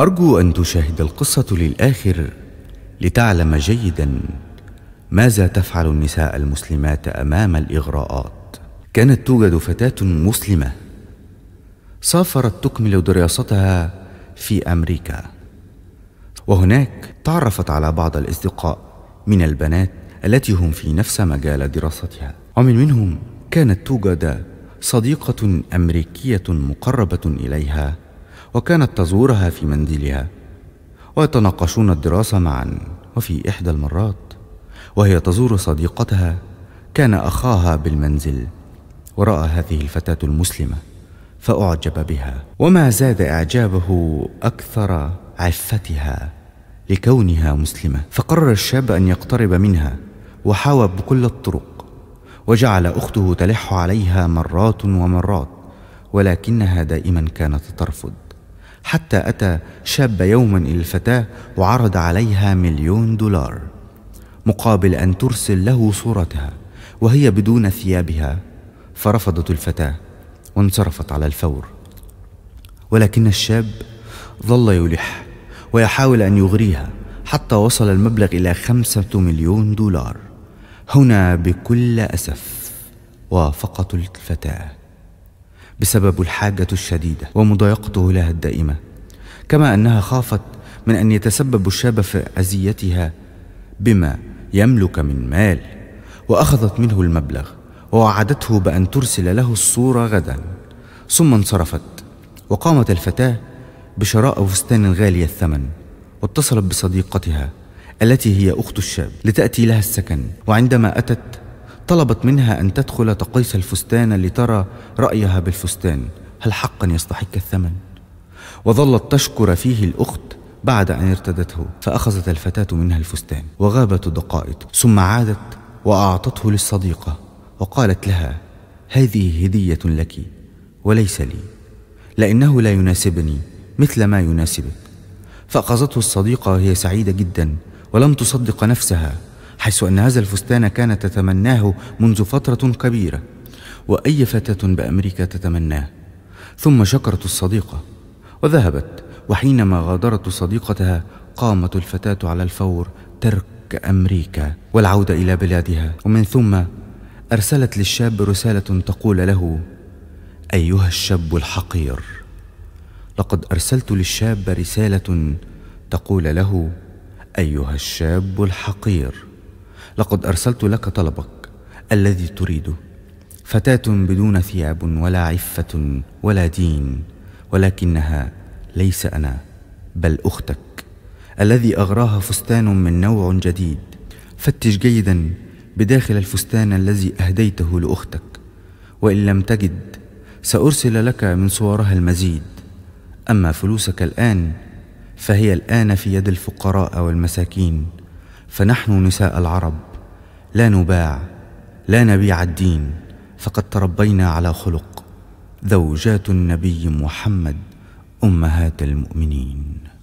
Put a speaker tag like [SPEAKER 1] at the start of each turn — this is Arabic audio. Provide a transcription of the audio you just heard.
[SPEAKER 1] أرجو أن تشاهد القصة للآخر لتعلم جيدا ماذا تفعل النساء المسلمات أمام الإغراءات كانت توجد فتاة مسلمة سافرت تكمل دراستها في أمريكا وهناك تعرفت على بعض الأصدقاء من البنات التي هم في نفس مجال دراستها ومن منهم كانت توجد صديقة أمريكية مقربة إليها وكانت تزورها في منزلها ويتناقشون الدراسة معا وفي إحدى المرات وهي تزور صديقتها كان أخاها بالمنزل ورأى هذه الفتاة المسلمة فأعجب بها وما زاد إعجابه أكثر عفتها لكونها مسلمة فقرر الشاب أن يقترب منها وحاول بكل الطرق وجعل أخته تلح عليها مرات ومرات ولكنها دائما كانت ترفض حتى أتى شاب يوما إلى الفتاة وعرض عليها مليون دولار مقابل أن ترسل له صورتها وهي بدون ثيابها فرفضت الفتاة وانصرفت على الفور ولكن الشاب ظل يلح ويحاول أن يغريها حتى وصل المبلغ إلى خمسة مليون دولار هنا بكل أسف وافقت الفتاة بسبب الحاجة الشديدة ومضايقته لها الدائمة كما أنها خافت من أن يتسبب الشاب في أذيتها بما يملك من مال وأخذت منه المبلغ ووعدته بأن ترسل له الصورة غدا ثم انصرفت وقامت الفتاة بشراء فستان غالي الثمن واتصلت بصديقتها التي هي أخت الشاب لتأتي لها السكن وعندما أتت طلبت منها أن تدخل تقيس الفستان لترى رأيها بالفستان هل حقا يستحق الثمن وظلت تشكر فيه الأخت بعد أن ارتدته فأخذت الفتاة منها الفستان وغابت دقائق ثم عادت وأعطته للصديقة وقالت لها هذه هدية لك وليس لي لأنه لا يناسبني مثل ما يناسبك فأخذته الصديقة وهي سعيدة جدا ولم تصدق نفسها حيث أن هذا الفستان كانت تتمناه منذ فترة كبيرة وأي فتاة بأمريكا تتمناه ثم شكرت الصديقة وذهبت وحينما غادرت صديقتها قامت الفتاة على الفور ترك أمريكا والعودة إلى بلادها ومن ثم أرسلت للشاب رسالة تقول له أيها الشاب الحقير لقد أرسلت للشاب رسالة تقول له أيها الشاب الحقير لقد أرسلت لك طلبك الذي تريده فتاة بدون ثياب ولا عفة ولا دين ولكنها ليس أنا بل أختك الذي أغراها فستان من نوع جديد فتش جيدا بداخل الفستان الذي أهديته لأختك وإن لم تجد سأرسل لك من صورها المزيد أما فلوسك الآن فهي الآن في يد الفقراء والمساكين فنحن نساء العرب لا نباع لا نبيع الدين فقد تربينا على خلق زوجات النبي محمد امهات المؤمنين